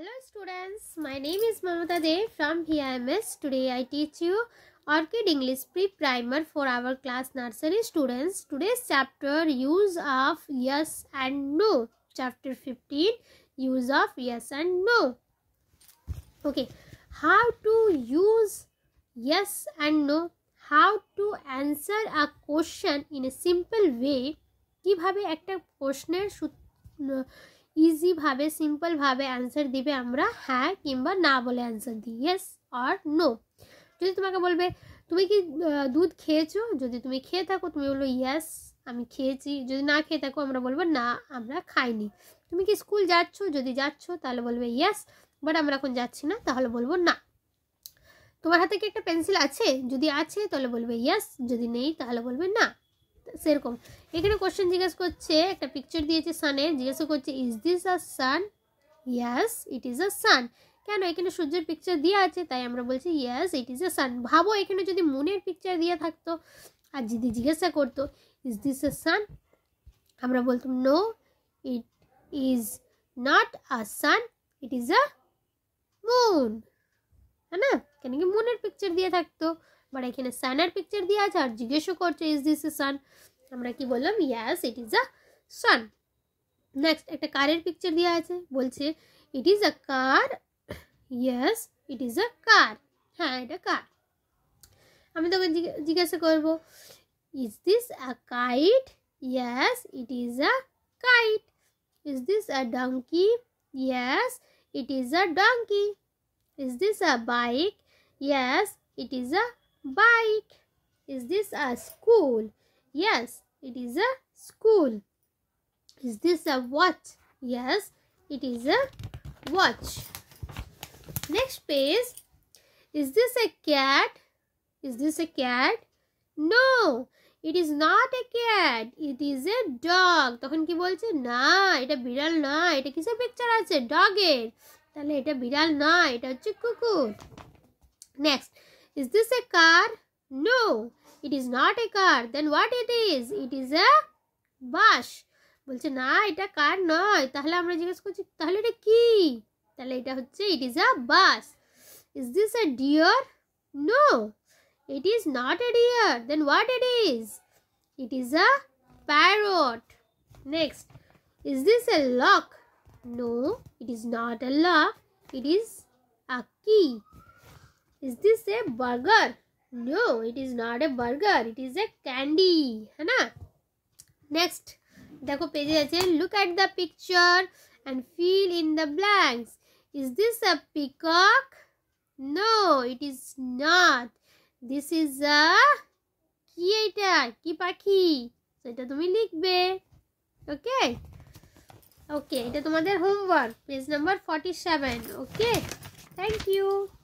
Hello students, my name is Mamata Dev from VIMS. Today I teach you Orchid English Pre-Primer for our class nursery students. Today's chapter Use of Yes and No. Chapter 15 Use of Yes and No. Okay, how to use yes and no. How to answer a question in a simple way. কিভাবে একটা প্রশ্নের ইজিভাবে সিম্পলভাবে answer দিবে আমরা হ্যাঁ কিংবা না বলে অ্যান্সার দিই ইয়েস আর নো যদি তোমাকে বলবে তুমি কি দুধ খেয়েছো যদি তুমি খেয়ে থাকো তুমি বলবো ইয়াস আমি খেয়েছি যদি না খেয়ে থাকো আমরা বলবো না আমরা খাইনি তুমি কি স্কুল যাচ্ছ যদি যাচ্ছ তাহলে বলবে ইয়েস বাট আমরা এখন যাচ্ছি না তাহলে বলবো না তোমার হাতে কি একটা পেন্সিল আছে যদি আছে তাহলে বলবে ইয়েস যদি নেই তাহলে বলবে না সেরকম এখানে কোশ্চেন জিজ্ঞেস করছে একটা পিকচার দিয়েছে সানের জিজ্ঞাসা করছে is this a sun yes it is a sun কেন এখানে সূর্যের পিকচার দিয়ে আছে তাই আমরা বলছি ইয়াস ইট ইজ আ সান ভাবো এখানে যদি মুনের পিকচার দিয়ে থাকতো আর যদি জিজ্ঞাসা করতো ইজ দিস আ সান আমরা বলতাম no it is not a sun it is a moon হ্যাঁ না কেন কি মুনের পিকচার দিয়ে থাকতো বাট এখানে সানের পিকচার দিয়ে আছে আর জিজ্ঞেসও করছে ইজ দিস এ সান আমরা কি বললাম ইয়াস it is a San next একটা কারের পিকচার দেওয়া আছে বলছে ইট is a car yes it is আ কার হ্যাঁ এটা কার আমি তোকে জিজ্ঞাসা করব is this a kite yes it is a kite is this a donkey yes it is a donkey is this a bike yes it is a bike. Is this a school? Yes, it is a school. Is this a watch? Yes, it is a watch. Next page. Is this a cat? Is this a cat? No, it is not a cat. It is a dog. তখন কি বলছে না এটা বিড়াল না এটা কিসের picture আছে ডগের তাহলে এটা বিড়াল না এটা হচ্ছে কুকুর Next. Is this a car? No, it is not a car. Then what it is? It is a বাস বলছে না এটা কার নয় তাহলে আমরা জিজ্ঞেস করছি তাহলে এটা কি তাহলে এটা হচ্ছে it is a bus is this a deer no it is not a deer then what it is it is a parrot next is this a lock no it is not a lock it is a key is this a burger no it is not a burger it is a candy है ना next देखो pages আছে look at the picture and fill in the blanks is this a peacock no it is not this is a কি ki কি পাখি সেটা তুমি লিখবে ওকে Okay. Okay, তোমাদের homework homework page number forty seven. Okay. Thank you.